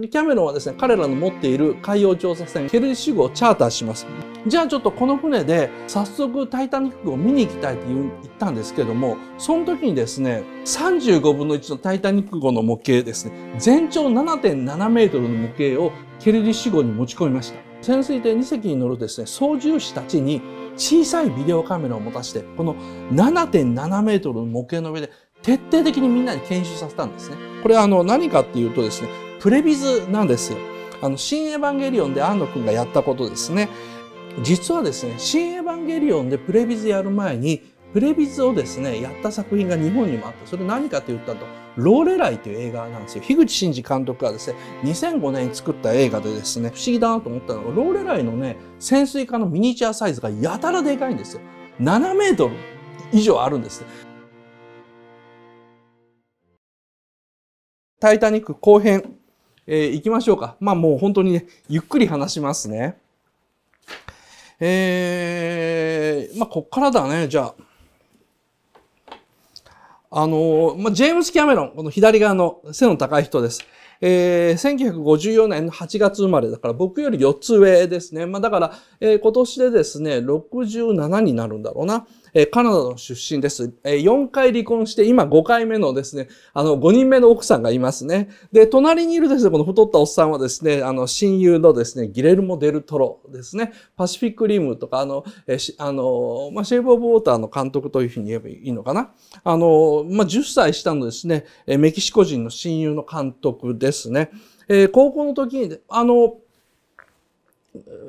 キャメロンはですね、彼らの持っている海洋調査船ケルリィシュ号をチャーターします。じゃあちょっとこの船で早速タイタニック号を見に行きたいって言ったんですけども、その時にですね、35分の1のタイタニック号の模型ですね、全長7.7メートルの模型をケルリィシュ号に持ち込みました。潜水艇2隻に乗るですね、操縦士たちに小さいビデオカメラを持たして、この7.7メートルの模型の上で徹底的にみんなに研修させたんですね。これあの何かっていうとですね、プレビズなんですよ。あの、新エヴァンゲリオンで安野くんがやったことですね。実はですね、新エヴァンゲリオンでプレビズやる前に、プレビズをですね、やった作品が日本にもあって、それ何かと言ったと、ローレライという映画なんですよ。樋口真嗣監督がですね、2005年に作った映画でですね、不思議だなと思ったのが、ローレライのね、潜水艦のミニチュアサイズがやたらでかいんですよ。7メートル以上あるんです。タイタニック後編えー、行きましょうか。まあもう本当にね、ゆっくり話しますね。えー、まあこっからだね、じゃあ。あのまあ、ジェームス・キャメロン、この左側の背の高い人です。えー、1954年の8月生まれだから僕より4つ上ですね。まあ、だから、えー、今年でですね、67になるんだろうな。えカナダの出身です。え4回離婚して、今5回目のですね、あの、5人目の奥さんがいますね。で、隣にいるですね、この太ったおっさんはですね、あの、親友のですね、ギレルモ・デルトロですね、パシフィック・リムとか、あの、あの、まあ、シェイブ・オブ・ウォーターの監督というふうに言えばいいのかな。あの、まあ、10歳下のですね、メキシコ人の親友の監督ですね。え高校の時に、あの、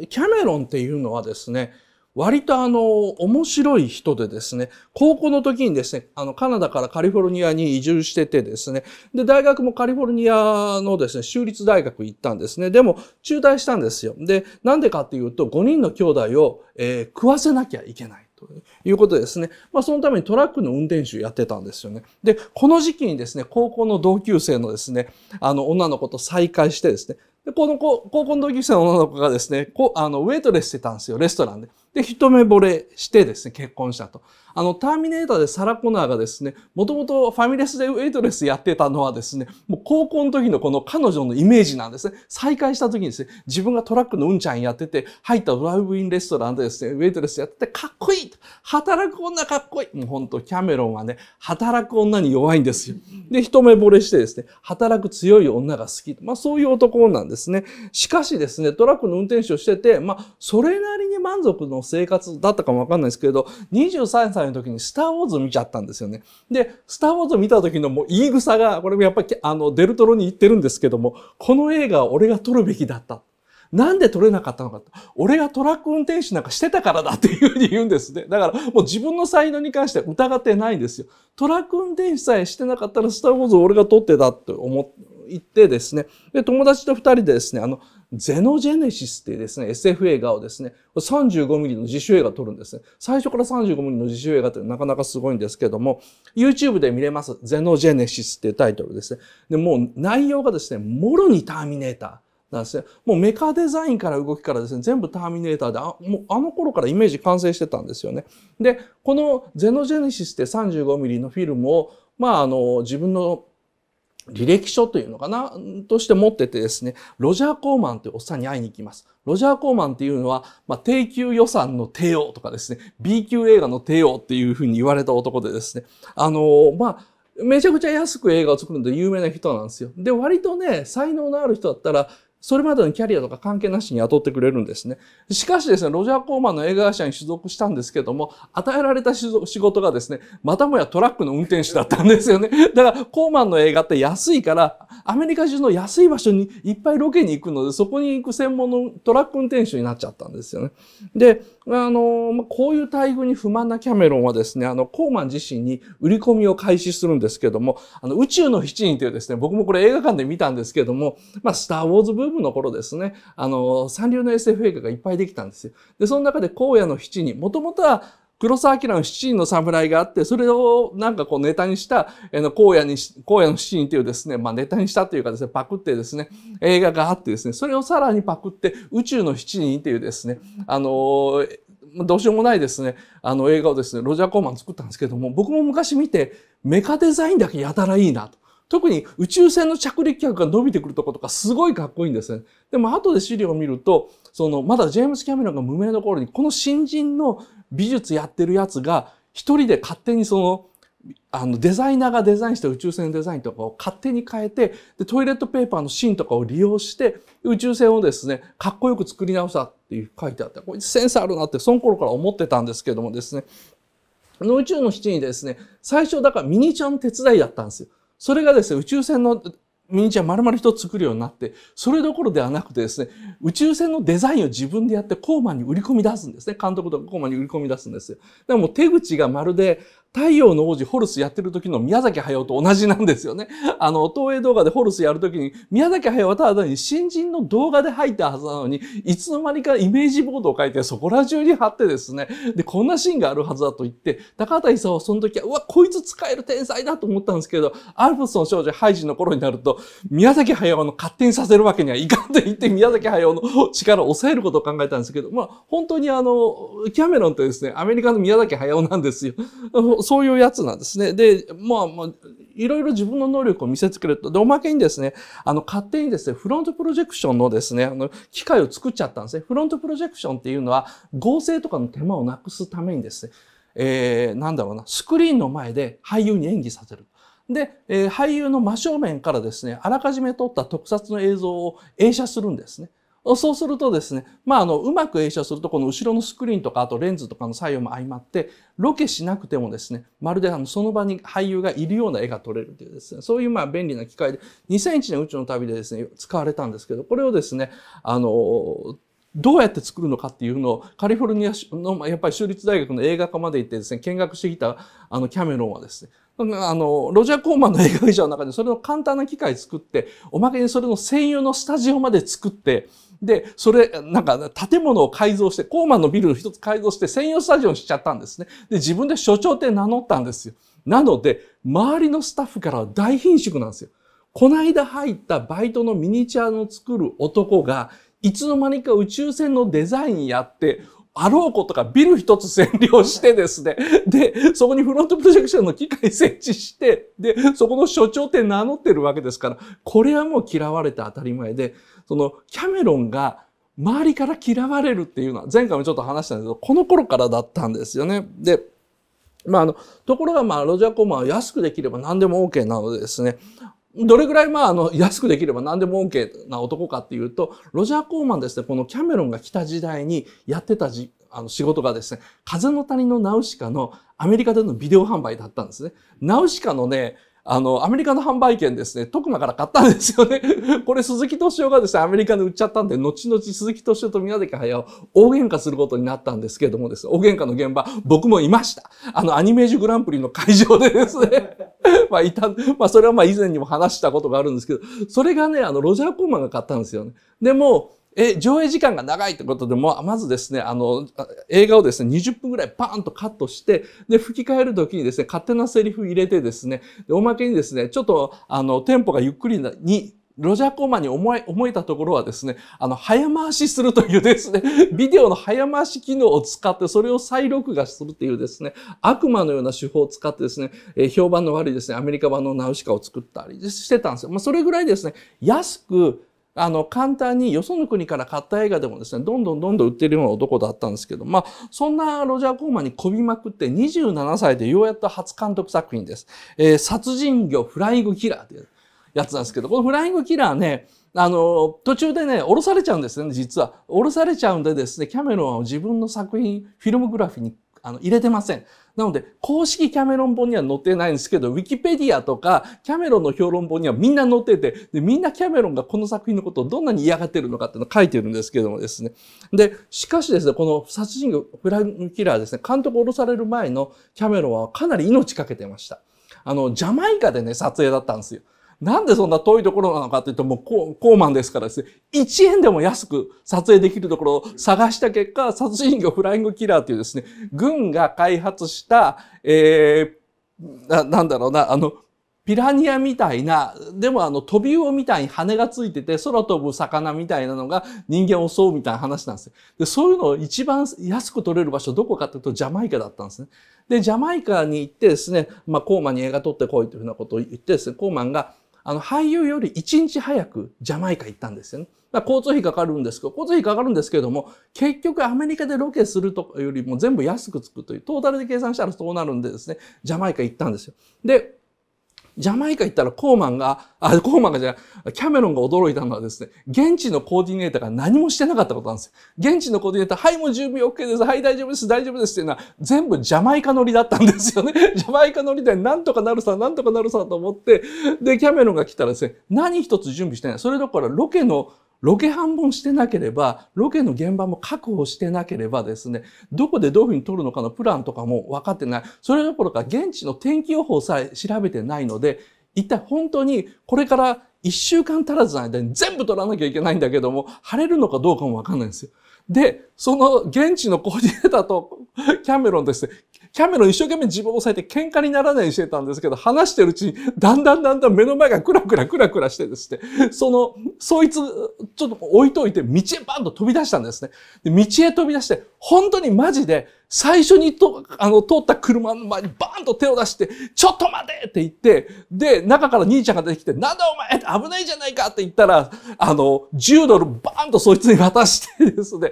キャメロンっていうのはですね、割とあの、面白い人でですね、高校の時にですね、あの、カナダからカリフォルニアに移住しててですね、で、大学もカリフォルニアのですね、州立大学行ったんですね。でも、中退したんですよ。で、なんでかっていうと、5人の兄弟を、えー、食わせなきゃいけない。ということですね。まあ、そのためにトラックの運転手やってたんですよね。で、この時期にですね、高校の同級生のですね、あの、女の子と再会してですね、で、この高校の同級生の女の子がですね、こあの、ウェイトレスしてたんですよ、レストランで。で、一目惚れしてですね、結婚したと。あの、ターミネーターでサラ・コナーがですね、もともとファミレスでウェイトレスやってたのはですね、もう高校の時のこの彼女のイメージなんですね。再会した時にですね、自分がトラックのうんちゃんやってて、入ったドライブインレストランでですね、ウェイトレスやってて、かっこいい働く女かっこいいもうほんと、キャメロンはね、働く女に弱いんですよ。で、一目惚れしてですね、働く強い女が好き。まあ、そういう男なんですね。しかしですね、トラックの運転手をしてて、まあ、それなりに満足の生活だったかもわかんないですけど、23歳の時にスター・ウォーズ見ちゃったんですよね。で、スター・ウォーズ見た時のもう言い草が、これもやっぱり、あの、デルトロに言ってるんですけども、この映画は俺が撮るべきだった。なんで取れなかったのかって俺がトラック運転手なんかしてたからだっていうふうに言うんですねだからもう自分の才能に関しては疑ってないんですよトラック運転手さえしてなかったらスター・ウォーズを俺が取ってたって思って言ってですねで友達と二人でですねあのゼノジェネシスっていうですね、SF 映画をですね、35ミリの自主映画を撮るんですね。最初から35ミリの自主映画ってなかなかすごいんですけども、YouTube で見れます。ゼノジェネシスっていうタイトルですね。で、もう内容がですね、もろにターミネーター。なんですね。もうメカデザインから動きからですね、全部ターミネーターで、あもうあの頃からイメージ完成してたんですよね。で、このゼノジェネシスって 35mm のフィルムを、まあ、あの、自分の履歴書というのかなとして持っててですね、ロジャー・コーマンというおっさんに会いに行きます。ロジャー・コーマンっていうのは、まあ、低級予算の帝王とかですね、B 級映画の帝王っていうふうに言われた男でですね、あの、まあ、めちゃくちゃ安く映画を作るので有名な人なんですよ。で、割とね、才能のある人だったら、それまでのキャリアとか関係なしに雇ってくれるんですね。しかしですね、ロジャー・コーマンの映画会社に所属したんですけども、与えられた仕事がですね、またもやトラックの運転手だったんですよね。だから、コーマンの映画って安いから、アメリカ中の安い場所にいっぱいロケに行くので、そこに行く専門のトラック運転手になっちゃったんですよね。で、あの、こういう待遇に不満なキャメロンはですね、あの、コーマン自身に売り込みを開始するんですけども、あの、宇宙の七人というですね、僕もこれ映画館で見たんですけども、まあ、スター・ウォーズブームの頃ですね、あの、三流の SF 映画がいっぱいできたんですよ。で、その中で荒野の七人、もともとは、黒澤明の七人の侍があって、それをなんかこうネタにした、えの、荒野に、荒野の七人というですね、まあネタにしたというかですね、パクってですね、映画があってですね、それをさらにパクって、宇宙の七人というですね、あのー、どうしようもないですね、あの映画をですね、ロジャー・コーマン作ったんですけども、僕も昔見て、メカデザインだけやたらいいなと。特に宇宙船の着陸客が伸びてくるとことかすごいかっこいいんですね。でも後で資料を見ると、そのまだジェームス・キャメロンが無名の頃にこの新人の美術やってるやつが一人で勝手にそのあのデザイナーがデザインした宇宙船デザインとかを勝手に変えてでトイレットペーパーの芯とかを利用して宇宙船をですねかっこよく作り直したっていう書いてあってこれセンスあるなってその頃から思ってたんですけどもですねあの宇宙の7人にですね最初だからミニチュアの手伝いだったんですよ。それがですね宇宙船のミニチュア丸々一つ作るようになって、それどころではなくてですね、宇宙船のデザインを自分でやってコーマンに売り込み出すんですね。監督とかコーマンに売り込み出すんですよ。でも手口がまるで、太陽の王子ホルスやってる時の宮崎駿と同じなんですよね。あの、東映動画でホルスやる時に、宮崎駿はただに新人の動画で入ったはずなのに、いつの間にかイメージボードを書いてそこら中に貼ってですね、で、こんなシーンがあるはずだと言って、高畑勲はその時は、うわ、こいつ使える天才だと思ったんですけど、アルプスの少女ハイジの頃になると、宮崎駿の勝手にさせるわけにはいかんと言って、宮崎駿の力を抑えることを考えたんですけど、まあ、本当にあの、キャメロンってですね、アメリカの宮崎駿なんですよ。そういうやつなんですね。で、まあ、まあ、いろいろ自分の能力を見せつけると。で、おまけにですね、あの、勝手にですね、フロントプロジェクションのですね、あの、機械を作っちゃったんですね。フロントプロジェクションっていうのは、合成とかの手間をなくすためにですね、えー、なんだろうな、スクリーンの前で俳優に演技させる。で、えー、俳優の真正面からですね、あらかじめ撮った特撮の映像を映写するんですね。そうするとですね、まあ、あの、うまく映写すると、この後ろのスクリーンとか、あとレンズとかの作用も相まって、ロケしなくてもですね、まるであのその場に俳優がいるような絵が撮れるというですね、そういうまあ便利な機械で、2001年宇宙の旅でですね、使われたんですけど、これをですね、あの、どうやって作るのかっていうのをカリフォルニアのやっぱり州立大学の映画科まで行ってですね見学してきたあのキャメロンはですねあのロジャー・コーマンの映画会社の中でそれの簡単な機械作っておまけにそれの専用のスタジオまで作ってで、それ、なんか建物を改造して、コーマンのビルを一つ改造して専用スタジオにしちゃったんですね。で、自分で所長って名乗ったんですよ。なので、周りのスタッフからは大貧縮なんですよ。こないだ入ったバイトのミニチュアの作る男が、いつの間にか宇宙船のデザインやって、あろうことかビル一つ占領してですね、で、そこにフロントプロジェクションの機械設置して、で、そこの所長って名乗ってるわけですから、これはもう嫌われて当たり前で、そのキャメロンが周りから嫌われるっていうのは、前回もちょっと話したんですけど、この頃からだったんですよね。で、まあ、あの、ところが、まあ、ロジャー・コーマンは安くできれば何でも OK なのでですね、どれぐらい、まあ、あの、安くできれば何でも OK な男かっていうと、ロジャー・コーマンですね、このキャメロンが来た時代にやってたじ、あの、仕事がですね、風の谷のナウシカのアメリカでのビデオ販売だったんですね。ナウシカのね、あの、アメリカの販売権ですね、徳間から買ったんですよね。これ鈴木敏夫がですね、アメリカで売っちゃったんで、後々鈴木敏夫と宮崎駿、大喧嘩することになったんですけれどもですね、大喧嘩の現場、僕もいました。あの、アニメージュグランプリの会場でですね。まあ、いた、まあ、それはまあ、以前にも話したことがあるんですけど、それがね、あの、ロジャー・コーマンが買ったんですよね。でも、え、上映時間が長いってことでも、まずですね、あの、映画をですね、20分ぐらいバーンとカットして、で、吹き替える時にですね、勝手なセリフ入れてですね、でおまけにですね、ちょっと、あの、テンポがゆっくりにロジャー・コーマに思え、思えたところはですね、あの、早回しするというですね、ビデオの早回し機能を使って、それを再録画するというですね、悪魔のような手法を使ってですね、えー、評判の悪いですね、アメリカ版のナウシカを作ったりしてたんですよ。まあ、それぐらいですね、安く、あの、簡単によその国から買った映画でもですね、どんどんどんどん売ってるような男だったんですけど、まあ、そんなロジャー・コーマンにこびまくって27歳でようやっと初監督作品です。えー、殺人魚フライングキラーという。やつなんですけど、このフライングキラーね、あの、途中でね、降ろされちゃうんですね、実は。降ろされちゃうんでですね、キャメロンは自分の作品、フィルムグラフィーにあの入れてません。なので、公式キャメロン本には載ってないんですけど、ウィキペディアとか、キャメロンの評論本にはみんな載ってて、で、みんなキャメロンがこの作品のことをどんなに嫌がってるのかっていうのを書いてるんですけどもですね。で、しかしですね、この殺人鬼フライングキラーですね、監督を降ろされる前のキャメロンはかなり命かけてました。あの、ジャマイカでね、撮影だったんですよ。なんでそんな遠いところなのかというと、もうコーマンですからですね、1円でも安く撮影できるところを探した結果、殺人魚フライングキラーというですね、軍が開発した、えー、ななんだろうな、あの、ピラニアみたいな、でもあの、飛び魚みたいに羽がついてて、空飛ぶ魚みたいなのが人間を襲うみたいな話なんですよ。で、そういうのを一番安く取れる場所どこかっていうと、ジャマイカだったんですね。で、ジャマイカに行ってですね、まあ、コーマンに映画撮ってこいというふうなことを言ってですね、コーマンが、あの、俳優より1日早くジャマイカ行ったんですよね。だから交通費かかるんですけど、交通費かかるんですけれども、結局アメリカでロケするとかよりも全部安くつくという、トータルで計算したらそうなるんでですね、ジャマイカ行ったんですよ。で、ジャマイカ行ったらコーマンが、あ、コーマンがじゃキャメロンが驚いたのはですね、現地のコーディネーターが何もしてなかったことなんですよ。現地のコーディネーター、はい、もう準備 OK です。はい、大丈夫です。大丈夫です。っていうのは、全部ジャマイカ乗りだったんですよね。ジャマイカ乗りで、なんとかなるさ、なんとかなるさと思って、で、キャメロンが来たらですね、何一つ準備してない。それどころロケのロケ半分してなければ、ロケの現場も確保してなければですね、どこでどういうふうに撮るのかのプランとかも分かってない。それどころか現地の天気予報さえ調べてないので、一体本当にこれから1週間足らずの間に全部取らなきゃいけないんだけども、晴れるのかどうかもわかんないんですよ。で、その現地のコーディネーターとキャメロンですね、キャメロン一生懸命自分を抑えて喧嘩にならないようにしてたんですけど、話してるうちに、だんだんだんだん目の前がクラクラクラクラしてですね、その、そいつ、ちょっと置いといて、道へバンと飛び出したんですね。で道へ飛び出して、本当にマジで、最初にと、あの、通った車の前にバーンと手を出して、ちょっと待てって言って、で、中から兄ちゃんが出てきて、なんだお前危ないじゃないかって言ったら、あの、10ドルバーンとそいつに渡してですね、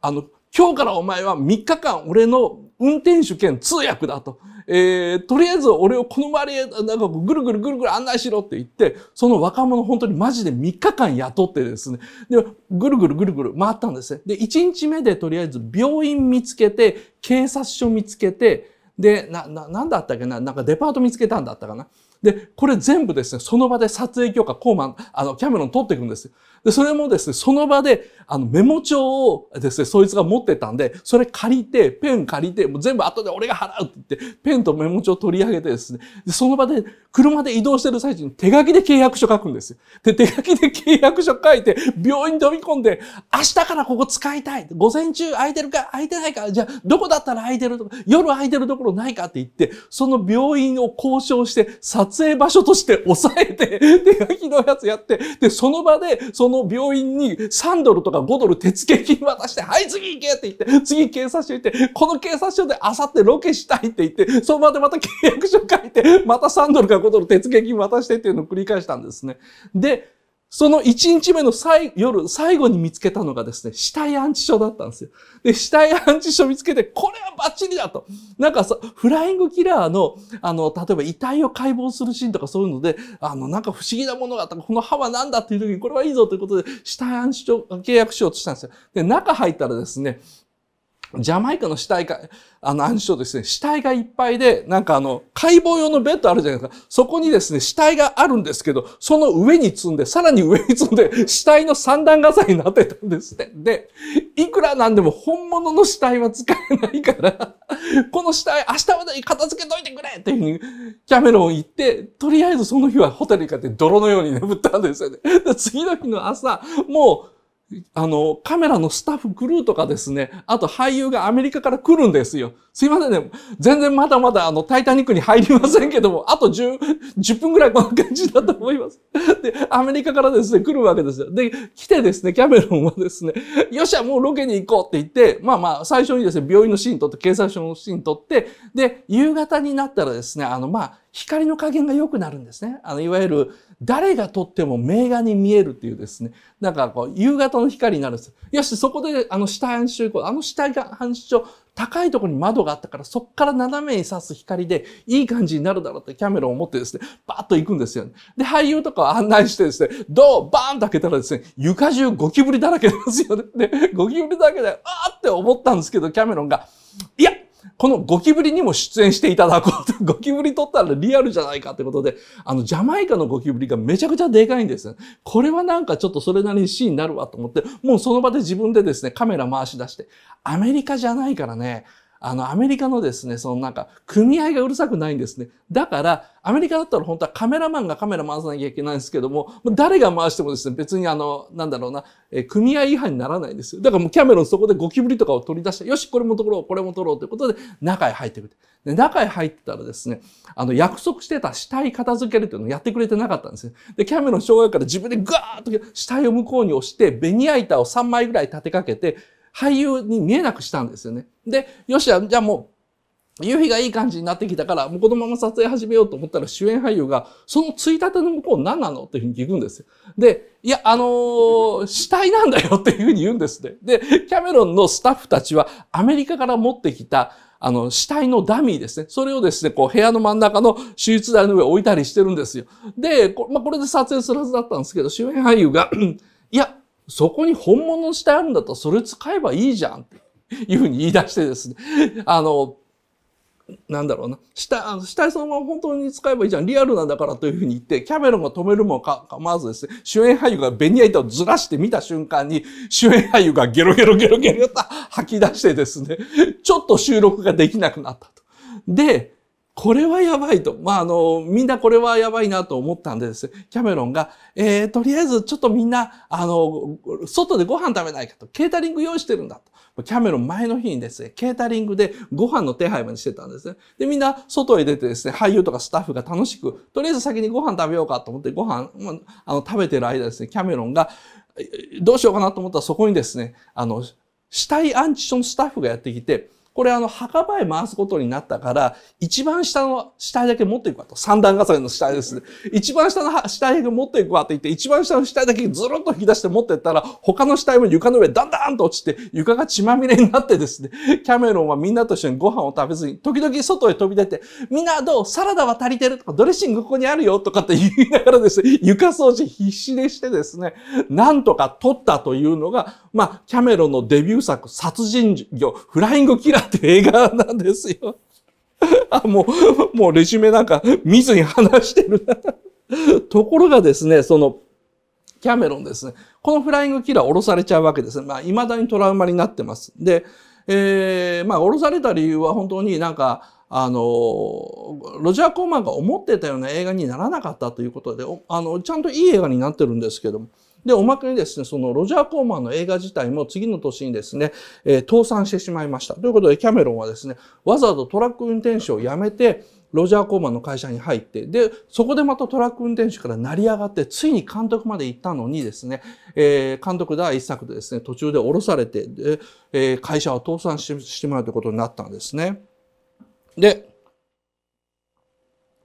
あの、今日からお前は3日間俺の運転手兼通訳だと。えー、とりあえず俺をこの周りなんかぐるぐるぐるぐる案内しろって言って、その若者本当にマジで3日間雇ってですね、で、ぐるぐるぐるぐる回ったんですね。で、1日目でとりあえず病院見つけて、警察署見つけて、で、な、な、なんだったっけななんかデパート見つけたんだったかなで、これ全部ですね、その場で撮影許可、コーマン、あの、キャメロン取っていくんですよ。で、それもですね、その場で、あの、メモ帳をですね、そいつが持ってたんで、それ借りて、ペン借りて、もう全部後で俺が払うって言って、ペンとメモ帳を取り上げてですね、でその場で、車で移動してる最中に手書きで契約書書くんですよ。で、手書きで契約書書いて、病院飛び込んで、明日からここ使いたい。午前中空いてるか、空いてないか、じゃあ、どこだったら空いてるとか、夜空いてるところないかって言って、その病院を交渉して、撮影場所として抑えて、手書きのやつやって、で、その場で、そのの病院に3ドルとか5ドル手付金渡して、はい、次行けって言って、次警察署行って、この警察署であさってロケしたいって言って、その場でまた契約書書いて、また3ドルか5ドル手付金渡してっていうのを繰り返したんですね。で、その1日目の最夜、最後に見つけたのがですね、死体安置所だったんですよ。で、死体安置所見つけて、これはバッチリだと。なんかさ、フライングキラーの、あの、例えば遺体を解剖するシーンとかそういうので、あの、なんか不思議なものがあったこの歯は何だっていう時に、これはいいぞということで、死体安置所契約しようとしたんですよ。で、中入ったらですね、ジャマイカの死体が、あの、暗証ですね、死体がいっぱいで、なんかあの、解剖用のベッドあるじゃないですか。そこにですね、死体があるんですけど、その上に積んで、さらに上に積んで、死体の三段画材になってたんですって。で、いくらなんでも本物の死体は使えないから、この死体明日までに片付けといてくれっていうふうに、キャメロン行って、とりあえずその日はホテルにかって泥のように眠ったんですよね。次の日の朝、もう、あの、カメラのスタッフクルーとかですね、あと俳優がアメリカから来るんですよ。すいませんね。全然まだまだあの、タイタニックに入りませんけども、あと10、10分ぐらいこんな感じだと思います。で、アメリカからですね、来るわけですよ。で、来てですね、キャメロンはですね、よっしゃ、もうロケに行こうって言って、まあまあ、最初にですね、病院のシーン撮って、警察署のシーン撮って、で、夕方になったらですね、あの、まあ、光の加減が良くなるんですね。あの、いわゆる、誰が撮っても名画に見えるっていうですね、なんかこう、夕方の光になるんですよ。よし、そこであの下半周う。あの下半周高いところに窓があったから、そこから斜めに刺す光で、いい感じになるだろうってキャメロンを持ってですね、バーッと行くんですよ、ね。で、俳優とかを案内してですね、ドーバーンと開けたらですね、床中ゴキブリだらけなんですよね。で、ゴキブリだらけで、あーって思ったんですけど、キャメロンが、いや、このゴキブリにも出演していただこうと。ゴキブリ撮ったらリアルじゃないかってことで、あの、ジャマイカのゴキブリがめちゃくちゃでかいんです。これはなんかちょっとそれなりにシーンになるわと思って、もうその場で自分でですね、カメラ回し出して、アメリカじゃないからね、あの、アメリカのですね、そのなんか、組合がうるさくないんですね。だから、アメリカだったら本当はカメラマンがカメラ回さなきゃいけないんですけども、誰が回してもですね、別にあの、なんだろうな、えー、組合違反にならないんですよ。だからもうキャメロンそこでゴキブリとかを取り出して、よし、これも取ろう、これも取ろうということで、中へ入ってくる。で、中へ入ったらですね、あの、約束してた死体片付けるっていうのをやってくれてなかったんですね。で、キャメロン障害から自分でガーッと死体を向こうに押して、ベニヤ板を3枚ぐらい立てかけて、俳優に見えなくしたんですよね。で、よし、じゃあもう、夕日がいい感じになってきたから、もうこのまま撮影始めようと思ったら主演俳優が、そのついたての向こう何なのっていうふうに聞くんですよ。で、いや、あのー、死体なんだよっていうふうに言うんですね。で、キャメロンのスタッフたちはアメリカから持ってきた、あの、死体のダミーですね。それをですね、こう、部屋の真ん中の手術台の上置いたりしてるんですよ。で、こ,、まあ、これで撮影するはずだったんですけど、主演俳優が いや、そこに本物の下あるんだったらそれ使えばいいじゃんっていうふうに言い出してですね、あの、なんだろうな、下、下そのまま本当に使えばいいじゃん、リアルなんだからというふうに言って、キャメロンが止めるもか構わずですね、主演俳優がベニヤ板をずらして見た瞬間に、主演俳優がゲロゲロゲロゲロと吐き出してですね、ちょっと収録ができなくなったと。で、これはやばいと。まあ、あの、みんなこれはやばいなと思ったんです。キャメロンが、えー、とりあえずちょっとみんな、あの、外でご飯食べないかと。ケータリング用意してるんだと。キャメロン前の日にですね、ケータリングでご飯の手配までしてたんですね。で、みんな外へ出てですね、俳優とかスタッフが楽しく、とりあえず先にご飯食べようかと思ってご飯、まあ、あの、食べてる間ですね、キャメロンが、どうしようかなと思ったらそこにですね、あの、死体安置所のスタッフがやってきて、これあの墓場へ回すことになったから、一番下の死体だけ持っていくわと。三段重ねの死体ですね。一番下の死体だけ持っていくわって言って、一番下の死体だけずるっと引き出して持ってったら、他の死体も床の上だんだんと落ちて、床が血まみれになってですね、キャメロンはみんなと一緒にご飯を食べずに、時々外へ飛び出て、みんなどうサラダは足りてるとか、ドレッシングここにあるよとかって言いながらですね、床掃除必死でしてですね、なんとか取ったというのが、まあ、キャメロンのデビュー作、殺人魚、フライングキラーって映画なんですよ。あ、もう、もうレジュメなんか見ずに話してるな。ところがですね、その、キャメロンですね。このフライングキラー降ろされちゃうわけですね。まあ、未だにトラウマになってます。で、えー、まあ、降ろされた理由は本当になんか、あの、ロジャー・コーマンが思ってたような映画にならなかったということで、あの、ちゃんといい映画になってるんですけども、で、おまけにですね、そのロジャー・コーマンの映画自体も次の年にですね、えー、倒産してしまいました。ということで、キャメロンはですね、わざとトラック運転手を辞めて、ロジャー・コーマンの会社に入って、で、そこでまたトラック運転手から成り上がって、ついに監督まで行ったのにですね、えー、監督第一作でですね、途中で降ろされて、でえー、会社は倒産してしまうということになったんですね。で、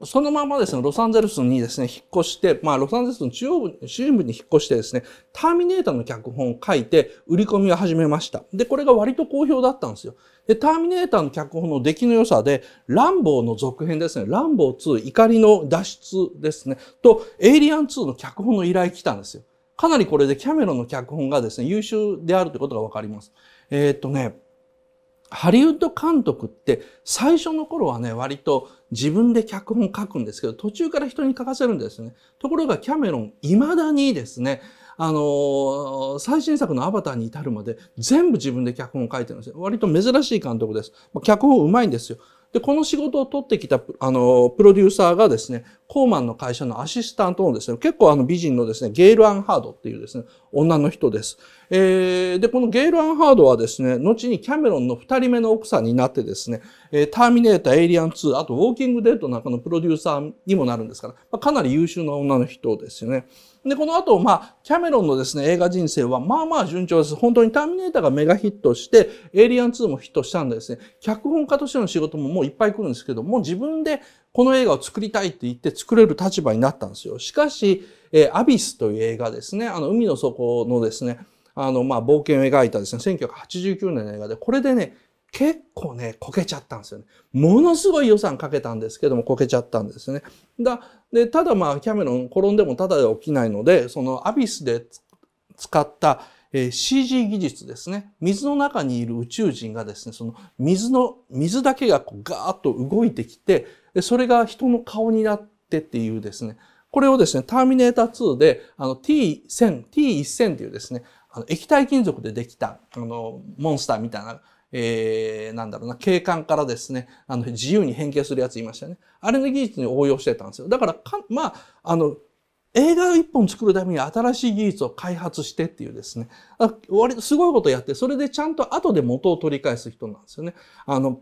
そのままですね、ロサンゼルスにですね、引っ越して、まあ、ロサンゼルスの中央部、中部に引っ越してですね、ターミネーターの脚本を書いて、売り込みを始めました。で、これが割と好評だったんですよ。で、ターミネーターの脚本の出来の良さで、ランボーの続編ですね、ランボー2、怒りの脱出ですね、と、エイリアン2の脚本の依頼来たんですよ。かなりこれでキャメロンの脚本がですね、優秀であるということがわかります。えー、っとね、ハリウッド監督って最初の頃はね、割と自分で脚本書くんですけど、途中から人に書かせるんですね。ところがキャメロン、未だにですね、あの最新作のアバターに至るまで全部自分で脚本を書いてるんですよ。割と珍しい監督です。脚本うまいんですよ。で、この仕事を取ってきた、あの、プロデューサーがですね、コーマンの会社のアシスタントのですね、結構あの美人のですね、ゲイル・アンハードっていうですね、女の人です。えー、で、このゲイル・アンハードはですね、後にキャメロンの二人目の奥さんになってですね、えー、ターミネーター、エイリアン2、あとウォーキング・デッドなんかのプロデューサーにもなるんですから、まあ、かなり優秀な女の人ですよね。で、この後、まあ、キャメロンのですね、映画人生は、まあまあ順調です。本当にターミネーターがメガヒットして、エイリアン2もヒットしたんでですね、脚本家としての仕事ももういっぱい来るんですけど、もう自分でこの映画を作りたいって言って作れる立場になったんですよ。しかし、えー、アビスという映画ですね、あの、海の底のですね、あの、まあ、冒険を描いたですね、1989年の映画で、これでね、結構ね、こけちゃったんですよね。ものすごい予算かけたんですけども、こけちゃったんですね。だでただまあ、キャメロン転んでもただで起きないので、そのアビスで使った、えー、CG 技術ですね。水の中にいる宇宙人がですね、その水の、水だけがこうガーッと動いてきて、それが人の顔になってっていうですね、これをですね、ターミネーター2で、あの T1000、T1000 っていうですね、あの液体金属でできた、あの、モンスターみたいな、えー、なんだろうな、景観からですね、あの、自由に変形するやついましたね。あれの技術に応用してたんですよ。だからか、まあ、あの、映画を一本作るために新しい技術を開発してっていうですね、割とすごいことやって、それでちゃんと後で元を取り返す人なんですよね。あの、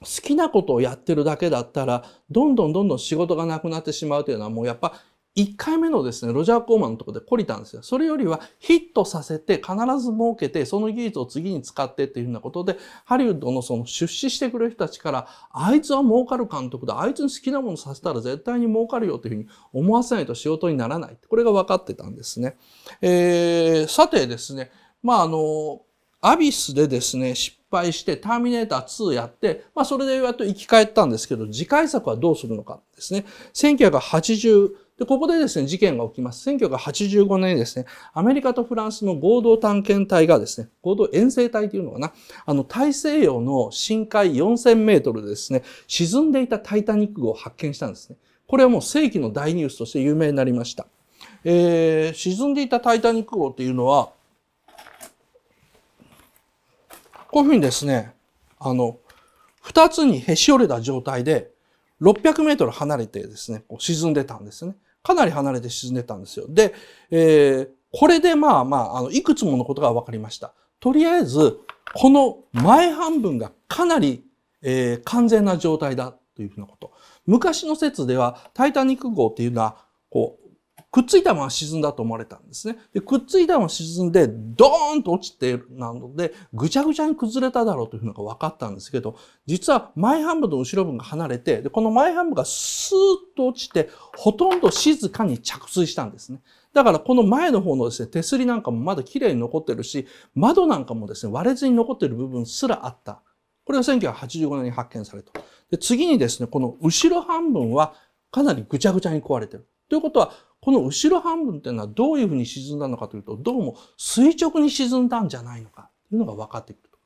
好きなことをやってるだけだったら、どんどんどんどん仕事がなくなってしまうというのはもうやっぱ1回目のですね、ロジャー・コーマンのところで懲りたんですよ。それよりはヒットさせて必ず儲けて、その技術を次に使ってっていうふうなことで、ハリウッドのその出資してくれる人たちから、あいつは儲かる監督だ、あいつに好きなものさせたら絶対に儲かるよというふうに思わせないと仕事にならない。これが分かってたんですね。えー、さてですね、まああの、アビスでですね、失敗して、ターミネーター2やって、まあそれでやっと生き返ったんですけど、次回作はどうするのかですね。1980で、ここでですね、事件が起きます。1985年にですね、アメリカとフランスの合同探検隊がですね、合同遠征隊というのかな、あの、大西洋の深海4000メートルでですね、沈んでいたタイタニック号を発見したんですね。これはもう世紀の大ニュースとして有名になりました。えー、沈んでいたタイタニック号っていうのは、こういうふうにですね、あの、二つにへし折れた状態で、600メートル離れてですね、こう沈んでたんですね。かなり離れて沈んでたんですよ。で、えー、これでまあまあ、あの、いくつものことが分かりました。とりあえず、この前半分がかなり、えー、完全な状態だというふうなこと。昔の説では、タイタニック号っていうのは、こくっついたまま沈んだと思われたんですね。でくっついたまま沈んで、ドーンと落ちてなので、ぐちゃぐちゃに崩れただろうというのが分かったんですけど、実は前半部と後ろ部が離れて、でこの前半部がスーッと落ちて、ほとんど静かに着水したんですね。だからこの前の方のですね、手すりなんかもまだ綺麗に残ってるし、窓なんかもですね、割れずに残ってる部分すらあった。これが1985年に発見された。で次にですね、この後ろ半分はかなりぐちゃぐちゃに壊れてる。ということは、この後ろ半分っていうのはどういうふうに沈んだのかというと、どうも垂直に沈んだんじゃないのかというのが分かってくると。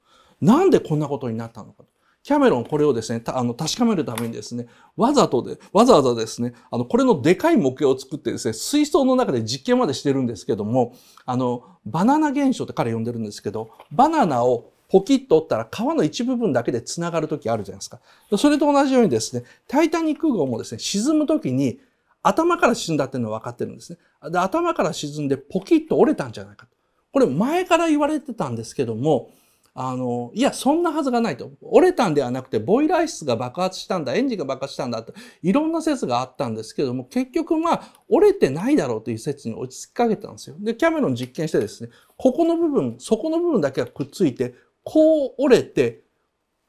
なんでこんなことになったのかと。キャメロンこれをですね、あの、確かめるためにですね、わざとで、わざわざですね、あの、これのでかい模型を作ってですね、水槽の中で実験までしてるんですけども、あの、バナナ現象って彼呼んでるんですけど、バナナをポキッと折ったら皮の一部分だけで繋がる時あるじゃないですか。それと同じようにですね、タイタニック号もですね、沈む時に頭から沈んだっていうのは分かってるんですね。で、頭から沈んでポキッと折れたんじゃないかと。これ前から言われてたんですけども、あの、いや、そんなはずがないと。折れたんではなくて、ボイラー室が爆発したんだ、エンジンが爆発したんだと、いろんな説があったんですけども、結局、まあ、折れてないだろうという説に落ち着きかけたんですよ。で、キャメロン実験してですね、ここの部分、底の部分だけがくっついて、こう折れて、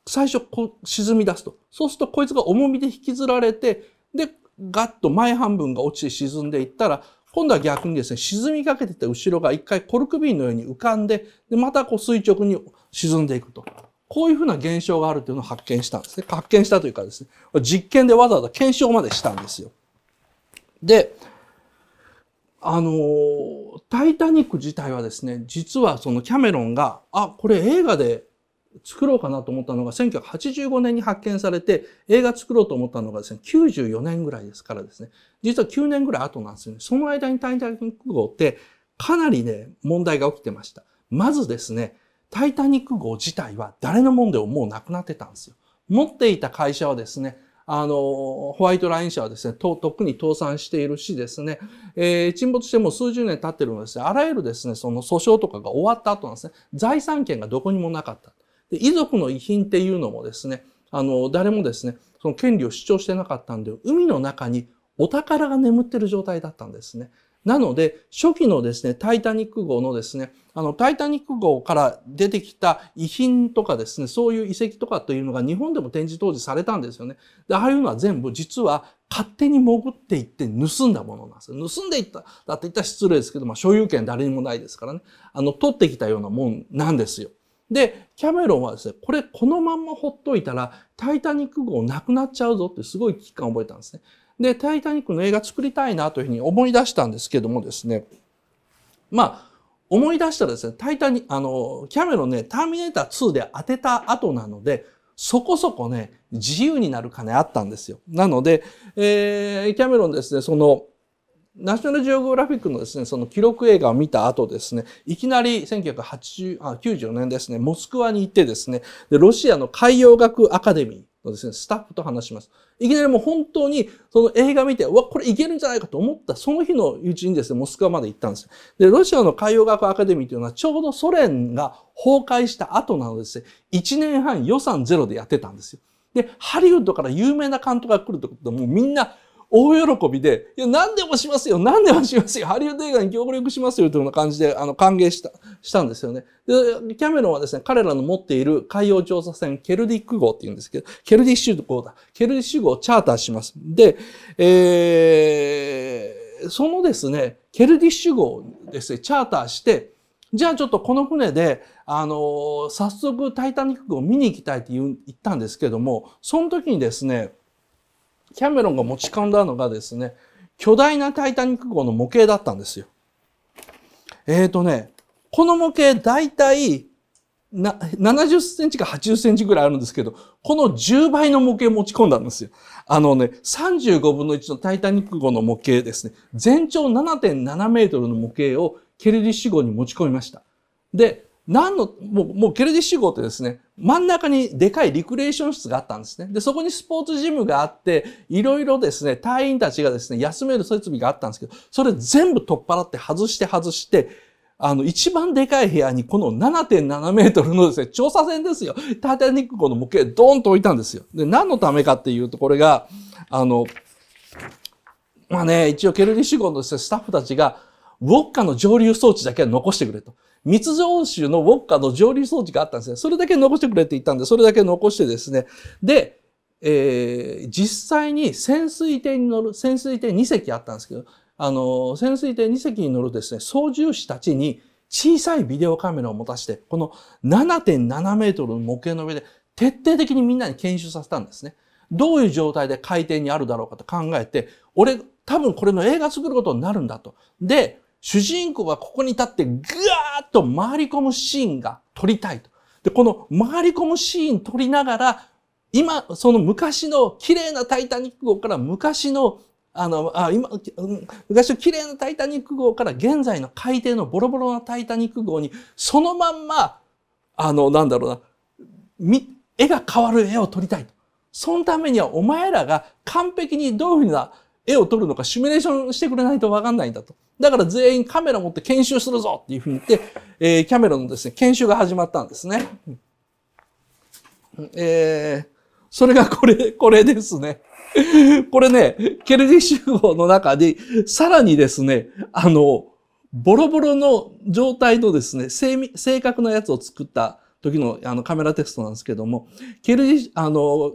最初、こう沈み出すと。そうすると、こいつが重みで引きずられて、で、ガッと前半分が落ちて沈んでいったら、今度は逆にですね、沈みかけてた後ろが一回コルク瓶のように浮かんで、でまたこう垂直に沈んでいくと。こういうふうな現象があるというのを発見したんですね。発見したというかですね、実験でわざわざ検証までしたんですよ。で、あのタイタニック自体はですね、実はそのキャメロンが、あ、これ映画で作ろうかなと思ったのが1985年に発見されて映画作ろうと思ったのがですね94年ぐらいですからですね実は9年ぐらい後なんですよねその間にタイタニック号ってかなりね問題が起きてましたまずですねタイタニック号自体は誰のもんでももうなくなってたんですよ持っていた会社はですねあの、ホワイトライン社はですね、と、とっくに倒産しているしですね、えー、沈没してもう数十年経ってるのですね、あらゆるですね、その訴訟とかが終わった後なんですね、財産権がどこにもなかった。で遺族の遺品っていうのもですね、あの、誰もですね、その権利を主張してなかったんで、海の中にお宝が眠ってる状態だったんですね。なので、初期のですね、タイタニック号のですね、あの、タイタニック号から出てきた遺品とかですね、そういう遺跡とかというのが日本でも展示当時されたんですよね。で、ああいうのは全部実は勝手に潜っていって盗んだものなんですよ。盗んでいった、だって言ったら失礼ですけど、まあ、所有権誰にもないですからね、あの、取ってきたようなもんなんですよ。で、キャメロンはですね、これこのまんまほっといたら、タイタニック号なくなっちゃうぞってすごい危機感を覚えたんですね。で、タイタニックの映画作りたいなというふうに思い出したんですけどもですね、まあ、思い出したらですね、タイタニあの、キャメロンね、ターミネーター2で当てた後なので、そこそこね、自由になる金あったんですよ。なので、えー、キャメロンですね、その、ナショナルジオグラフィックのですね、その記録映画を見た後ですね、いきなり1994年ですね、モスクワに行ってですね、でロシアの海洋学アカデミーのですね、スタッフと話します。いきなりもう本当にその映画見て、うわ、これいけるんじゃないかと思ったその日のうちにですね、モスクワまで行ったんです。で、ロシアの海洋学アカデミーというのはちょうどソ連が崩壊した後なのですね、1年半予算ゼロでやってたんですよ。で、ハリウッドから有名な監督が来るってことで、もうみんな大喜びで、いや、何でもしますよ、何でもしますよ、ハリウッド映画に協力しますよ、というような感じで、あの、歓迎した、したんですよね。で、キャメロンはですね、彼らの持っている海洋調査船、ケルディック号って言うんですけど、ケルディッシュ号だ。ケルディッシュ号をチャーターします。で、えー、そのですね、ケルディッシュ号をですね、チャーターして、じゃあちょっとこの船で、あのー、早速タイタニック号を見に行きたいって言ったんですけども、その時にですね、キャメロンが持ち込んだのがですね、巨大なタイタニック号の模型だったんですよ。えっ、ー、とね、この模型大体な70センチか80センチぐらいあるんですけど、この10倍の模型持ち込んだんですよ。あのね、35分の1のタイタニック号の模型ですね、全長7.7メートルの模型をケルリッシュ号に持ち込みました。で、何の、もう、もうケルディッシってですね、真ん中にでかいリクレーション室があったんですね。で、そこにスポーツジムがあって、いろいろですね、隊員たちがですね、休める設備があったんですけど、それ全部取っ払って外して外して、あの、一番でかい部屋にこの7.7メートルのですね、調査船ですよ。タイタニック号の模型ドーンと置いたんですよ。で、何のためかっていうと、これが、あの、まあね、一応ケルディッシのですね、スタッフたちが、ウォッカの蒸留装置だけは残してくれと。密造酒のウォッカの蒸留装置があったんですね。それだけ残してくれって言ったんで、それだけ残してですね。で、えー、実際に潜水艇に乗る、潜水艇2隻あったんですけど、あの、潜水艇2隻に乗るですね、操縦士たちに小さいビデオカメラを持たして、この7.7メートルの模型の上で徹底的にみんなに研修させたんですね。どういう状態で海底にあるだろうかと考えて、俺、多分これの映画作ることになるんだと。で、主人公はここに立ってぐわーっと回り込むシーンが撮りたいと。で、この回り込むシーン撮りながら、今、その昔の綺麗なタイタニック号から昔の、あの、あ今、昔の綺麗なタイタニック号から現在の海底のボロボロなタイタニック号に、そのまんま、あの、なんだろうな、み、絵が変わる絵を撮りたいと。そのためにはお前らが完璧にどういうふうな絵を撮るのかシミュレーションしてくれないとわかんないんだと。だから全員カメラ持って研修するぞっていうふうに言って、えー、キャメロンのですね、研修が始まったんですね。えー、それがこれ、これですね。これね、ケルディ集合の中で、さらにですね、あの、ボロボロの状態のですね、正確なやつを作った時のあのカメラテストなんですけども、ケルディ、あの、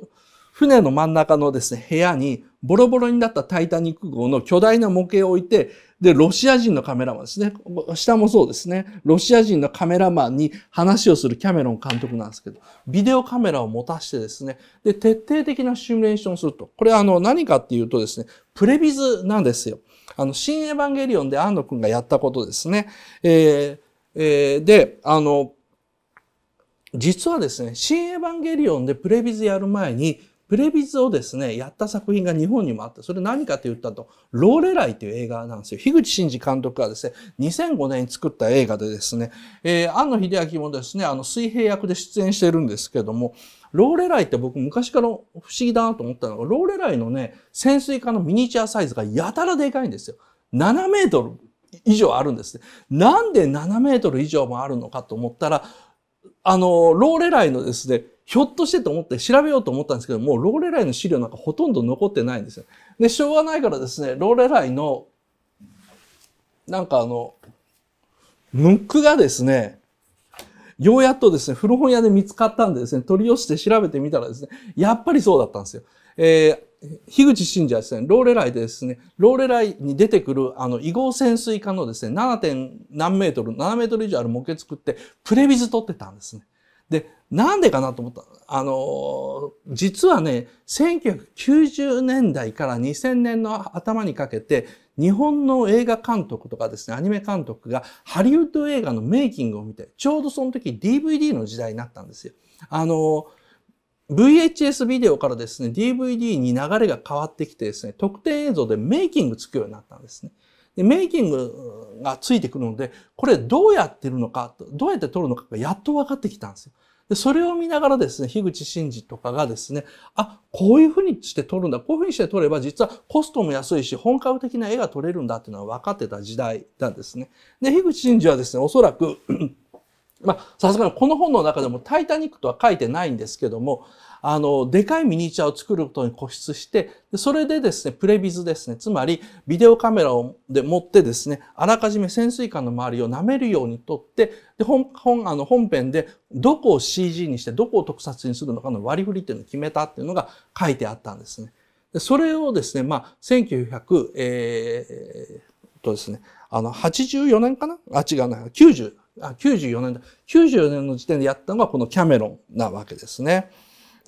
船の真ん中のですね、部屋にボロボロになったタイタニック号の巨大な模型を置いて、で、ロシア人のカメラマンですね。下もそうですね。ロシア人のカメラマンに話をするキャメロン監督なんですけど、ビデオカメラを持たしてですね、で、徹底的なシミュレーションをすると。これあの、何かっていうとですね、プレビズなんですよ。あの、新エヴァンゲリオンで安野くんがやったことですね。えー、えー、で、あの、実はですね、新エヴァンゲリオンでプレビズやる前に、プレビズをですね、やった作品が日本にもあった。それ何かと言ったと、ローレライという映画なんですよ。樋口真嗣監督がですね、2005年に作った映画でですね、えー、安野秀明もですね、あの、水平役で出演してるんですけども、ローレライって僕昔から不思議だなと思ったのが、ローレライのね、潜水艦のミニチュアサイズがやたらでかいんですよ。7メートル以上あるんですね。なんで7メートル以上もあるのかと思ったら、あの、ローレライのですね、ひょっとしてと思って調べようと思ったんですけども、ローレライの資料なんかほとんど残ってないんですよ。で、しょうがないからですね、ローレライの、なんかあの、ムックがですね、ようやっとですね、古本屋で見つかったんでですね、取り寄せて調べてみたらですね、やっぱりそうだったんですよ。えー、樋口信者ですね、ローレライでですね、ローレライに出てくる、あの、異号潜水艦のですね、7. 点何メートル、7メートル以上ある模型作って、プレビズ取ってたんですね。で、なんでかなと思った。あの、実はね、1990年代から2000年の頭にかけて、日本の映画監督とかですね、アニメ監督がハリウッド映画のメイキングを見て、ちょうどその時 DVD の時代になったんですよ。あの、VHS ビデオからですね、DVD に流れが変わってきてですね、特典映像でメイキングつくようになったんですね。でメイキングがついてくるので、これどうやってるのか、どうやって撮るのかがやっと分かってきたんですよ。で、それを見ながらですね、樋口真嗣とかがですね、あ、こういうふうにして撮るんだ、こういうふうにして撮れば実はコストも安いし、本格的な絵が撮れるんだっていうのは分かってた時代なんですね。で、樋口真嗣はですね、おそらくまあ、さすがにこの本の中でも「タイタニック」とは書いてないんですけどもあのでかいミニチュアを作ることに固執してそれでですねプレビズですねつまりビデオカメラをで持ってですねあらかじめ潜水艦の周りを舐めるように撮ってで本本あの本編でどこを CG にしてどこを特撮にするのかの割り振りっていうのを決めたっていうのが書いてあったんですね。でそれをですね、まあ、1900、えー、とですね、あの、84年かなあ、違うな、90、あ、94年だ。94年の時点でやったのがこのキャメロンなわけですね。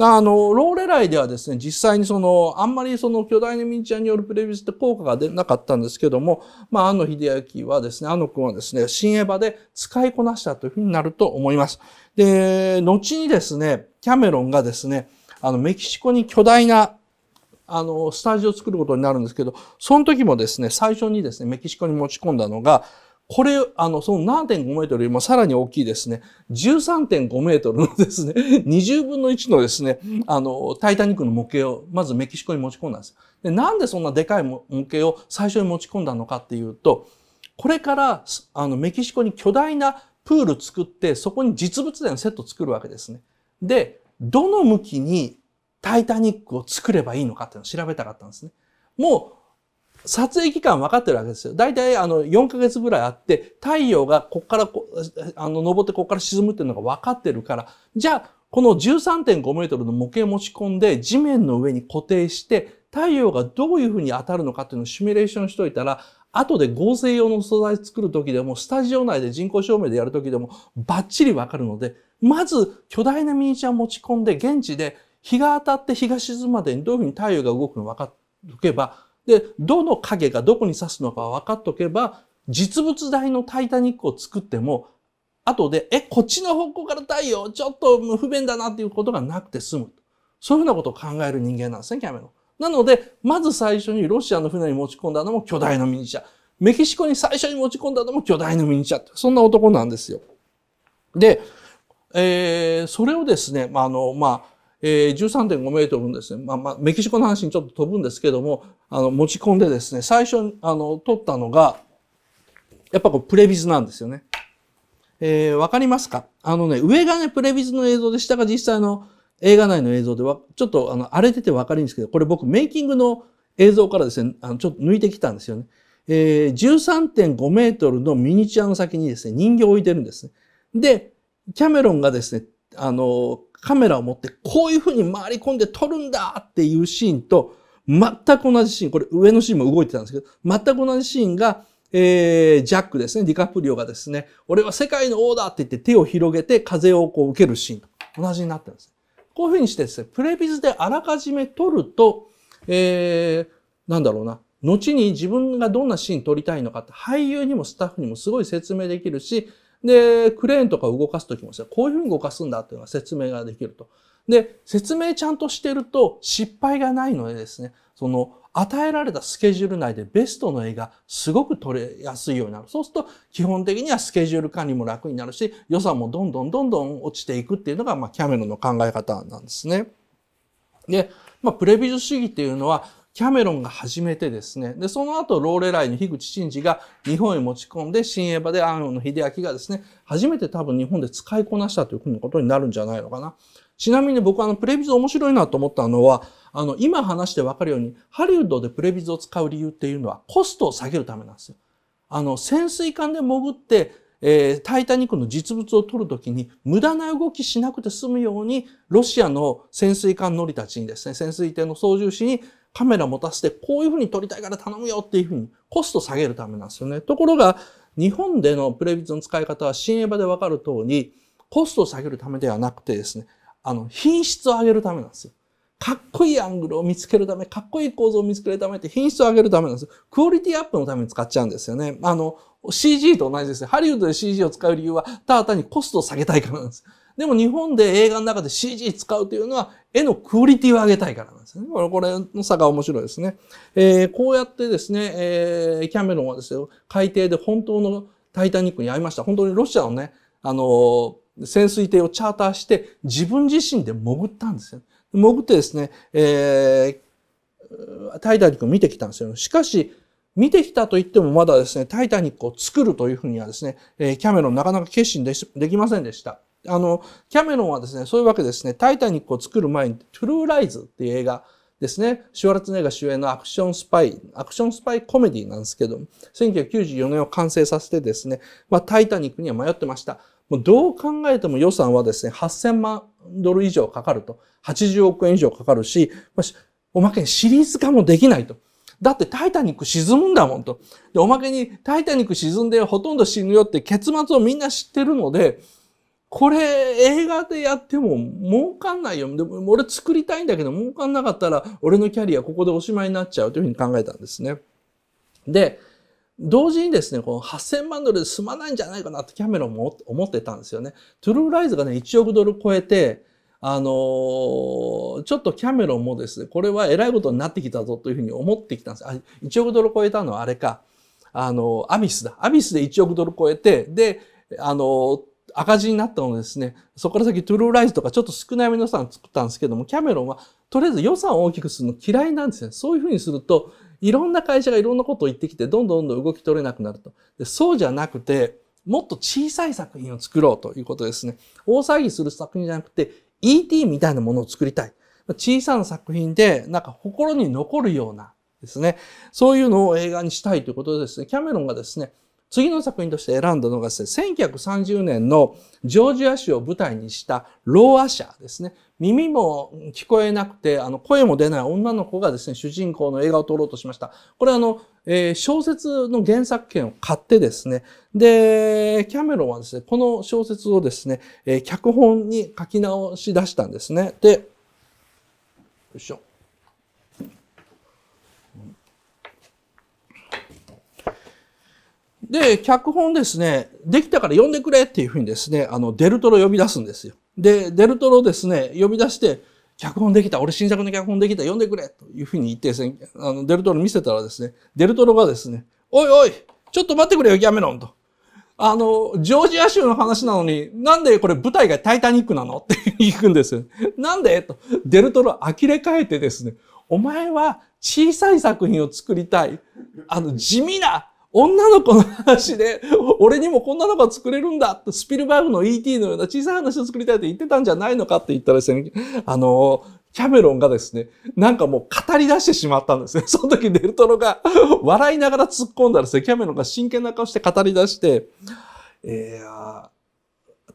あの、ローレライではですね、実際にその、あんまりその巨大なミニチュアによるプレビューって効果が出なかったんですけども、まあ、あの秀明はですね、あの君はですね、新エヴァで使いこなしたというふうになると思います。で、後にですね、キャメロンがですね、あの、メキシコに巨大なあの、スタジオを作ることになるんですけど、その時もですね、最初にですね、メキシコに持ち込んだのが、これ、あの、その7.5メートルよりもさらに大きいですね、13.5メートルのですね、20 分の1のですね、あの、タイタニックの模型をまずメキシコに持ち込んだんです。で、なんでそんなでかい模型を最初に持ち込んだのかっていうと、これから、あの、メキシコに巨大なプール作って、そこに実物でのセット作るわけですね。で、どの向きにタイタニックを作ればいいのかっていうのを調べたかったんですね。もう、撮影期間分かってるわけですよ。大体あの4ヶ月ぐらいあって、太陽がこっからこ、あの、登ってこっから沈むっていうのが分かってるから、じゃあ、この13.5メートルの模型持ち込んで地面の上に固定して、太陽がどういうふうに当たるのかっていうのをシミュレーションしといたら、後で合成用の素材作る時でも、スタジオ内で人工照明でやる時でも、バッチリわかるので、まず巨大なミニチュア持ち込んで、現地で日が当たって日が沈むまでにどういうふうに太陽が動くの分かっとけば、で、どの影がどこに刺すのか分かっとけば、実物大のタイタニックを作っても、後で、え、こっちの方向から太陽、ちょっと不便だなっていうことがなくて済む。そういうふうなことを考える人間なんですね、キャメロン。なので、まず最初にロシアの船に持ち込んだのも巨大のミニチュア。メキシコに最初に持ち込んだのも巨大のミニチュア。そんな男なんですよ。で、えー、それをですね、まあ、あの、まあ、えー、13.5メートルのですね、まあまあ、メキシコの話にちょっと飛ぶんですけども、あの、持ち込んでですね、最初に、あの、撮ったのが、やっぱこう、プレビズなんですよね。えー、わかりますかあのね、上がね、プレビズの映像で、下が実際の映画内の映像では、ちょっとあの、荒れててわかるんですけど、これ僕、メイキングの映像からですね、あのちょっと抜いてきたんですよね。えー、13.5メートルのミニチュアの先にですね、人形を置いてるんですね。で、キャメロンがですね、あの、カメラを持ってこういう風に回り込んで撮るんだっていうシーンと、全く同じシーン、これ上のシーンも動いてたんですけど、全く同じシーンが、えー、ジャックですね、ディカプリオがですね、俺は世界の王だって言って手を広げて風をこう受けるシーンと同じになってるんです。こういう風にしてですね、プレビズであらかじめ撮ると、えー、なんだろうな、後に自分がどんなシーン撮りたいのかって俳優にもスタッフにもすごい説明できるし、で、クレーンとか動かすときもですね、こういうふうに動かすんだっていうのは説明ができると。で、説明ちゃんとしてると失敗がないのでですね、その与えられたスケジュール内でベストの絵がすごく取れやすいようになる。そうすると基本的にはスケジュール管理も楽になるし、予算もどんどんどんどん落ちていくっていうのが、まあ、キャメロの考え方なんですね。で、まあ、プレビュー主義っていうのは、キャメロンが初めてですね、で、その後、ローレライの樋口真嗣が日本へ持ち込んで、新エヴァで安野の秀明がですね、初めて多分日本で使いこなしたということになるんじゃないのかな。ちなみに僕あのプレビズ面白いなと思ったのは、あの今話してわかるように、ハリウッドでプレビズを使う理由っていうのはコストを下げるためなんですよ。あの潜水艦で潜って、えー、タイタニックの実物を取るときに無駄な動きしなくて済むように、ロシアの潜水艦乗りたちにですね、潜水艇の操縦士にカメラ持たせてこういうふうに撮りたいから頼むよっていうふうにコスト下げるためなんですよね。ところが日本でのプレビズの使い方は新エヴァでわかる通りコストを下げるためではなくてですね、あの品質を上げるためなんですよ。かっこいいアングルを見つけるため、かっこいい構造を見つけるためって品質を上げるためなんですよ。クオリティアップのために使っちゃうんですよね。あの、CG と同じです。ハリウッドで CG を使う理由は、ただ単にコストを下げたいからなんです。でも日本で映画の中で CG 使うというのは絵のクオリティを上げたいからなんですね。これの差が面白いですね。えー、こうやってですね、えー、キャメロンはですよ、海底で本当のタイタニックに会いました。本当にロシアのね、あのー、潜水艇をチャーターして自分自身で潜ったんですよ。潜ってですね、えー、タイタニックを見てきたんですよ。しかし、見てきたと言ってもまだですね、タイタニックを作るというふうにはですね、えキャメロンなかなか決心できませんでした。あの、キャメロンはですね、そういうわけですね、タイタニックを作る前に、トゥルーライズっていう映画ですね、シュワルツネが主演のアクションスパイ、アクションスパイコメディなんですけど、1994年を完成させてですね、まあ、タイタニックには迷ってました。もうどう考えても予算はですね、8000万ドル以上かかると。80億円以上かかるし、おまけにシリーズ化もできないと。だってタイタニック沈むんだもんと。で、おまけにタイタニック沈んでほとんど死ぬよって結末をみんな知ってるので、これ映画でやっても儲かんないよ。でも俺作りたいんだけど儲かんなかったら俺のキャリアここでおしまいになっちゃうというふうに考えたんですね。で、同時にですね、この8000万ドルで済まないんじゃないかなってキャメロンも思ってたんですよね。トゥルーライズがね、1億ドル超えて、あのー、ちょっとキャメロンもですね、これは偉いことになってきたぞというふうに思ってきたんです。あ、1億ドル超えたのはあれか。あのアビスだ。アビスで1億ドル超えて、で、あのー赤字になったのですね、そこから先トゥルーライズとかちょっと少ないめの予算作ったんですけども、キャメロンはとりあえず予算を大きくするの嫌いなんですね。そういうふうにすると、いろんな会社がいろんなことを言ってきて、どんどんどん動き取れなくなると。でそうじゃなくて、もっと小さい作品を作ろうということですね。大騒ぎする作品じゃなくて、ET みたいなものを作りたい。小さな作品で、なんか心に残るようなですね、そういうのを映画にしたいということでですね、キャメロンがですね、次の作品として選んだのがですね、1930年のジョージア州を舞台にしたローア社ですね。耳も聞こえなくて、あの、声も出ない女の子がですね、主人公の映画を撮ろうとしました。これあの、えー、小説の原作権を買ってですね、で、キャメロンはですね、この小説をですね、えー、脚本に書き直し出したんですね。で、よいしょ。で、脚本ですね、できたから読んでくれっていうふうにですね、あの、デルトロ呼び出すんですよ。で、デルトロですね、呼び出して、脚本できた、俺新作の脚本できた、読んでくれというふうに言ってですね、あの、デルトロ見せたらですね、デルトロがですね、おいおい、ちょっと待ってくれよ、キャメロンと。あの、ジョージア州の話なのに、なんでこれ舞台がタイタニックなのって言うんですよ。なんでと、デルトロ呆れ返ってですね、お前は小さい作品を作りたい、あの、地味な、女の子の話で、俺にもこんなのが作れるんだって、スピルバーグの ET のような小さい話を作りたいって言ってたんじゃないのかって言ったらですね、あの、キャメロンがですね、なんかもう語り出してしまったんですね。その時デルトロが笑いながら突っ込んだらですね、キャメロンが真剣な顔して語り出して、えー、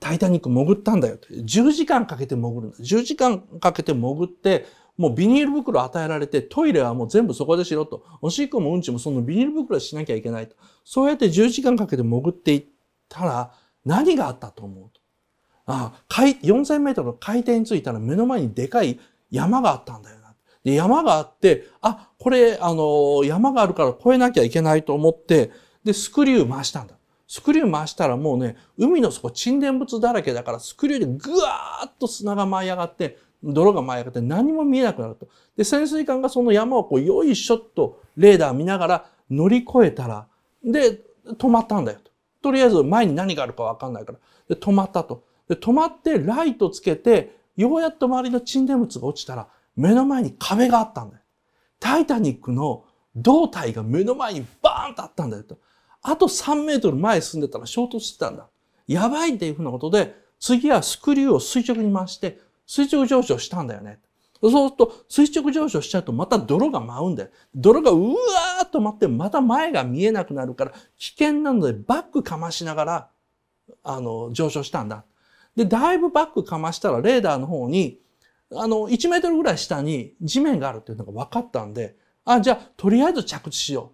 タイタニック潜ったんだよって。10時間かけて潜るんだ。10時間かけて潜って、もうビニール袋与えられて、トイレはもう全部そこでしろと。おしっこもうんちもそのビニール袋でしなきゃいけないと。そうやって10時間かけて潜っていったら、何があったと思うと。ああ、4000メートルの海底に着いたら目の前にでかい山があったんだよな。で、山があって、あ、これ、あの、山があるから越えなきゃいけないと思って、で、スクリュー回したんだ。スクリュー回したらもうね、海の底沈殿物だらけだから、スクリューでぐわーっと砂が舞い上がって、泥が舞い上がって何も見えなくなると。で、潜水艦がその山をこう、よいしょっとレーダー見ながら乗り越えたら、で、止まったんだよと。とりあえず前に何があるかわかんないから。で、止まったと。で、止まってライトつけて、ようやっと周りの沈殿物が落ちたら、目の前に壁があったんだよ。タイタニックの胴体が目の前にバーンとあったんだよと。あと3メートル前進んでたら衝突してたんだ。やばいっていうふうなことで、次はスクリューを垂直に回して、垂直上昇したんだよね。そうすると、垂直上昇しちゃうとまた泥が舞うんだよ。泥がうわーっと舞って、また前が見えなくなるから、危険なのでバックかましながら、あの、上昇したんだ。で、だいぶバックかましたら、レーダーの方に、あの、1メートルぐらい下に地面があるっていうのが分かったんで、あ、じゃあ、とりあえず着地しよ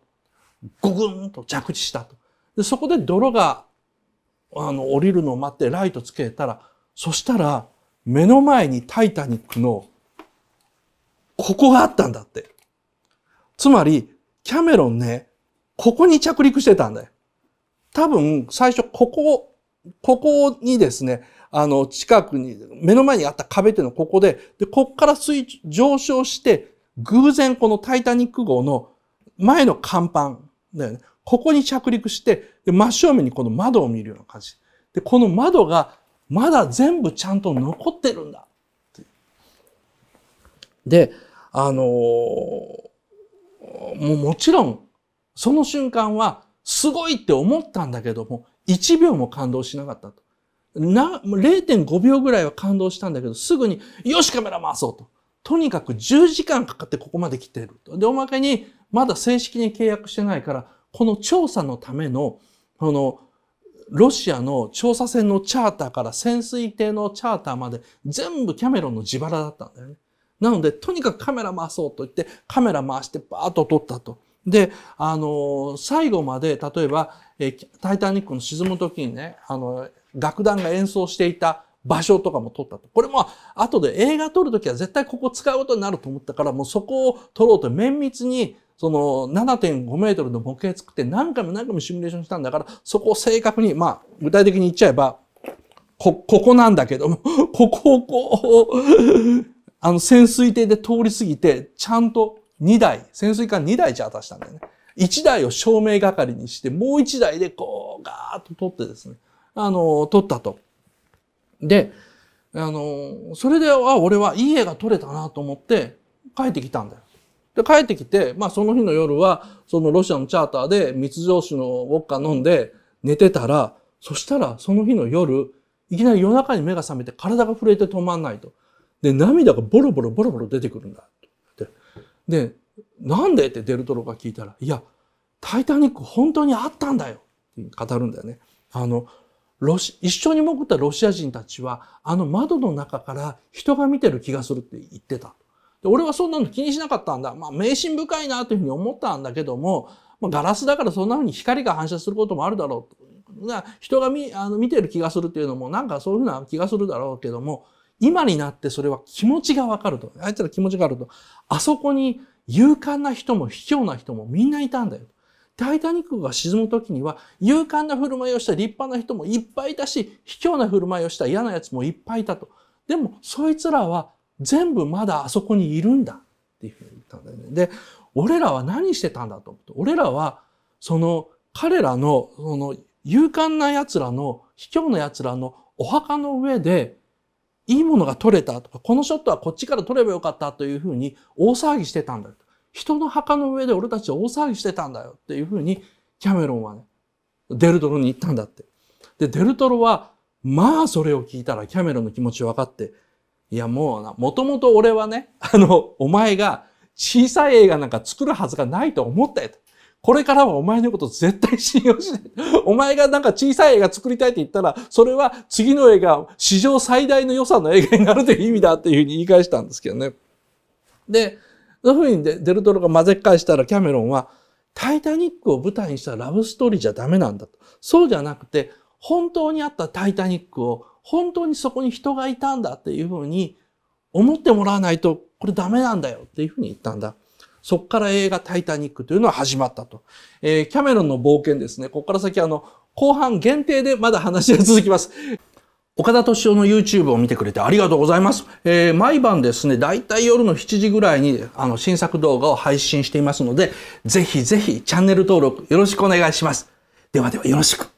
う。ゴグンと着地したと。で、そこで泥が、あの、降りるのを待ってライトつけたら、そしたら、目の前にタイタニックのここがあったんだって。つまり、キャメロンね、ここに着陸してたんだよ。多分、最初、ここ、ここにですね、あの、近くに、目の前にあった壁っていうのはここで、で、こっから水、上昇して、偶然このタイタニック号の前の甲板だよね。ここに着陸して、で、真正面にこの窓を見るような感じ。で、この窓がまだ全部ちゃんと残ってるんだで、あのー、もうもちろん、その瞬間は、すごいって思ったんだけども、1秒も感動しなかったと。な、0.5秒ぐらいは感動したんだけど、すぐに、よしカメラ回そうと。とにかく10時間かかってここまで来てると。で、おまけに、まだ正式に契約してないから、この調査のための、この、ロシアの調査船のチャーターから潜水艇のチャーターまで全部キャメロンの自腹だったんだよね。なので、とにかくカメラ回そうと言って、カメラ回してバーッと撮ったと。で、あの、最後まで、例えば、えタイタニックの沈む時にね、あの、楽団が演奏していた場所とかも撮ったと。これも、後で映画撮るときは絶対ここ使うことになると思ったから、もうそこを撮ろうと綿密にその7.5メートルの模型作って何回も何回もシミュレーションしたんだから、そこを正確に、まあ、具体的に言っちゃえば、こ、ここなんだけども、ここをこう、あの潜水艇で通り過ぎて、ちゃんと2台、潜水艦2台じゃあタしたんだよね。1台を照明係にして、もう1台でこう、ガーッと撮ってですね、あの、撮ったと。で、あの、それで、は俺はいい絵が撮れたなと思って、帰ってきたんだよ。で、帰ってきて、まあその日の夜は、そのロシアのチャーターで密造酒のウォッカ飲んで寝てたら、そしたらその日の夜、いきなり夜中に目が覚めて体が震えて止まんないと。で、涙がボロボロボロボロ出てくるんだ。で、なんでってデルトロが聞いたら、いや、タイタニック本当にあったんだよって語るんだよね。あの、ロシ一緒に潜ったロシア人たちは、あの窓の中から人が見てる気がするって言ってた。で俺はそんなの気にしなかったんだ。まあ、迷信深いなというふうに思ったんだけども、まあ、ガラスだからそんなふうに光が反射することもあるだろう。人が見あの見てる気がするっていうのもなんかそういうふうな気がするだろうけども、今になってそれは気持ちがわかると。あいつら気持ちがあると。あそこに勇敢な人も卑怯な人もみんないたんだよ。タイタニックが沈む時には勇敢な振る舞いをした立派な人もいっぱいいたし、卑怯な振る舞いをした嫌な奴もいっぱいいたと。でも、そいつらは全部まだあそこにいるんだっていうふうに言ったんだよね。で、俺らは何してたんだと思って。俺らは、その彼らの、その勇敢な奴らの、卑怯な奴らのお墓の上で、いいものが取れたとか、このショットはこっちから取ればよかったというふうに大騒ぎしてたんだよ。人の墓の上で俺たちは大騒ぎしてたんだよっていうふうにキャメロンはね、デルトロに言ったんだって。で、デルトロは、まあそれを聞いたらキャメロンの気持ち分かって、いやもうな、もともと俺はね、あの、お前が小さい映画なんか作るはずがないと思ったよ。これからはお前のこと絶対信用しない。お前がなんか小さい映画作りたいって言ったら、それは次の映画、史上最大の予算の映画になるという意味だっていうふうに言い返したんですけどね。で、そういうふうにデルトロが混ぜ返したらキャメロンは、タイタニックを舞台にしたラブストーリーじゃダメなんだと。そうじゃなくて、本当にあったタイタニックを本当にそこに人がいたんだっていうふうに思ってもらわないと、これダメなんだよっていうふうに言ったんだ。そこから映画タイタニックというのは始まったと。えー、キャメロンの冒険ですね。ここから先あの、後半限定でまだ話が続きます。岡田敏夫の YouTube を見てくれてありがとうございます。えー、毎晩ですね、だいたい夜の7時ぐらいにあの新作動画を配信していますので、ぜひぜひチャンネル登録よろしくお願いします。ではではよろしく。